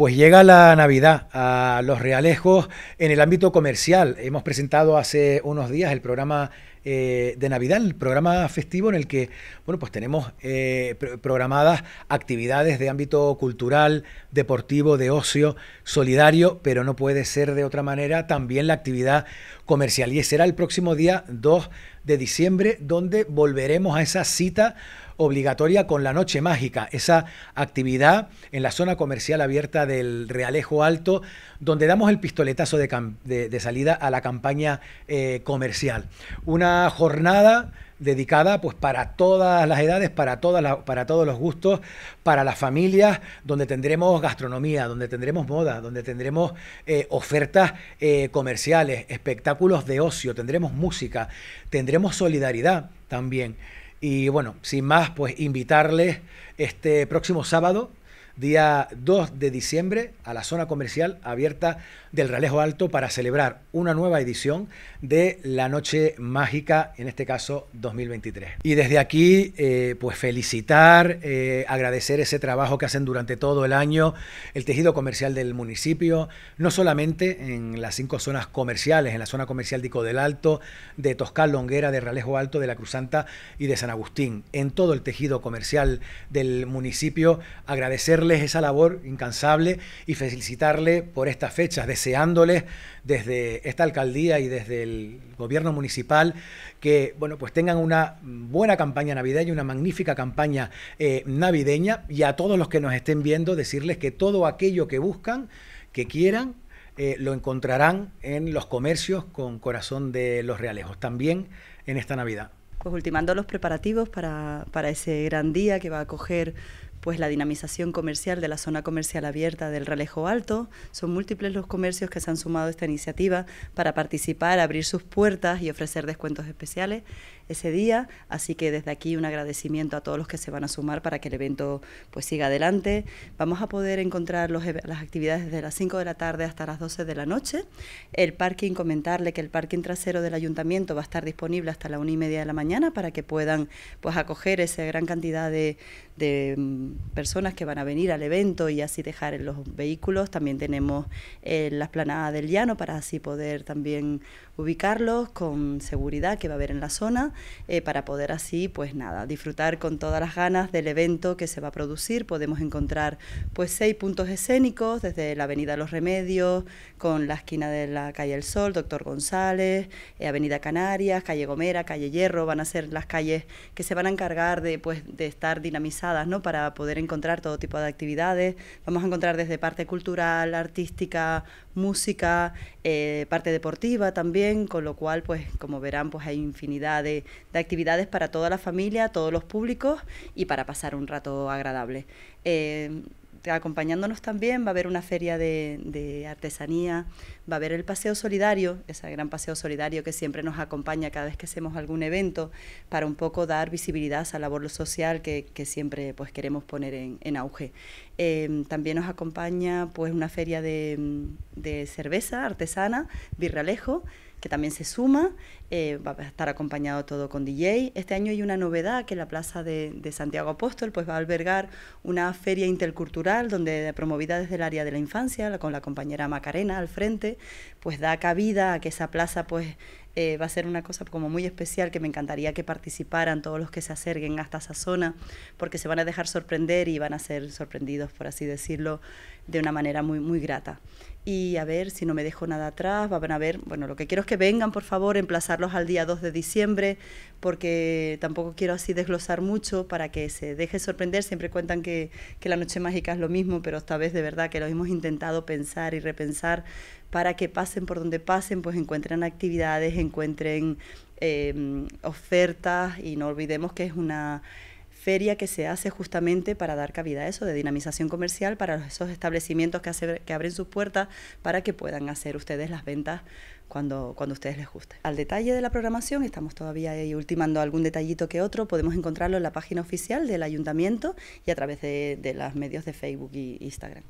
Pues llega la Navidad a los realejos en el ámbito comercial. Hemos presentado hace unos días el programa eh, de Navidad, el programa festivo en el que, bueno, pues tenemos eh, programadas actividades de ámbito cultural, deportivo, de ocio, solidario, pero no puede ser de otra manera también la actividad comercial. Y será el próximo día 2 de diciembre, donde volveremos a esa cita obligatoria con la Noche Mágica, esa actividad en la zona comercial abierta del Realejo Alto, donde damos el pistoletazo de, salida a la campaña eh, comercial. Una jornada dedicada pues para todas las edades, para, todas para todos los gustos, para las familias, donde tendremos gastronomía, donde tendremos moda, donde tendremos eh, ofertas eh, comerciales, espectáculos de ocio, tendremos música, tendremos solidaridad también. Y bueno, sin más, pues invitarles este próximo sábado día 2 de diciembre a la zona comercial abierta del Ralejo Alto para celebrar una nueva edición de la Noche Mágica, en este caso 2023. Y desde aquí, eh, pues felicitar, eh, agradecer ese trabajo que hacen durante todo el año el tejido comercial del municipio, no solamente en las cinco zonas comerciales, en la zona comercial de Codel del Alto, de Toscal, Longuera, de Ralejo Alto, de La Cruzanta y de San Agustín, en todo el tejido comercial del municipio, agradecerle esa labor incansable y felicitarle por estas fechas, deseándoles desde esta alcaldía y desde el gobierno municipal que bueno, pues tengan una buena campaña navideña, una magnífica campaña eh, navideña y a todos los que nos estén viendo decirles que todo aquello que buscan, que quieran, eh, lo encontrarán en los comercios con Corazón de los Realejos, también en esta Navidad. Pues ultimando los preparativos para, para ese gran día que va a acoger pues la dinamización comercial de la zona comercial abierta del Ralejo Alto. Son múltiples los comercios que se han sumado a esta iniciativa para participar, abrir sus puertas y ofrecer descuentos especiales ese día. Así que desde aquí un agradecimiento a todos los que se van a sumar para que el evento pues siga adelante. Vamos a poder encontrar las actividades desde las 5 de la tarde hasta las 12 de la noche. El parking, comentarle que el parking trasero del ayuntamiento va a estar disponible hasta la una y media de la mañana para que puedan pues acoger esa gran cantidad de mm, personas que van a venir al evento y así dejar en los vehículos. También tenemos las eh, la esplanada del llano para así poder también ubicarlos con seguridad que va a haber en la zona eh, para poder así, pues nada, disfrutar con todas las ganas del evento que se va a producir. Podemos encontrar pues seis puntos escénicos desde la Avenida Los Remedios, con la esquina de la calle El Sol, Doctor González, eh, Avenida Canarias, calle Gomera, calle Hierro, van a ser las calles que se van a encargar de pues de estar dinamizadas, ¿no? Para poder encontrar todo tipo de actividades. Vamos a encontrar desde parte cultural, artística, música, eh, parte deportiva también, con lo cual, pues como verán, pues hay infinidad de, actividades para toda la familia, todos los públicos y para pasar un rato agradable. Eh, acompañándonos también va a haber una feria de, artesanía, va a haber el paseo solidario, ese gran paseo solidario que siempre nos acompaña cada vez que hacemos algún evento, para un poco dar visibilidad a la labor social que, siempre pues, queremos poner en, auge. Em, también nos acompaña pues, una feria de, de cerveza artesana, Virralejo, que también se suma. Eh, va a estar acompañado todo con DJ. Este año hay una novedad que la Plaza de, Santiago Apóstol pues, va a albergar una feria intercultural donde promovida desde el área de la infancia, con la compañera Macarena al frente, pues da cabida a que esa plaza pues eh, va a ser una cosa como muy especial que me encantaría que participaran todos los que se acerquen hasta esa zona, porque se van a dejar sorprender y van a ser sorprendidos, por así decirlo, de una manera muy, muy grata y a ver si no me dejo nada atrás, van a ver, bueno, lo que quiero es que vengan, por favor, emplazarlos al día 2 de diciembre, porque tampoco quiero así desglosar mucho para que se deje sorprender, siempre cuentan que, la noche mágica es lo mismo, pero esta vez de verdad que lo hemos intentado pensar y repensar para que pasen por donde pasen, pues encuentren actividades, encuentren em, ofertas y no olvidemos que es una feria que se hace justamente para dar cabida a eso, de dinamización comercial para esos establecimientos que, que abren sus puertas para que puedan hacer ustedes las ventas cuando, cuando a ustedes les guste. Al detalle de la programación, estamos todavía ahí ultimando algún detallito que otro, podemos encontrarlo en la página oficial del ayuntamiento y a través de, de los medios de Facebook e Instagram.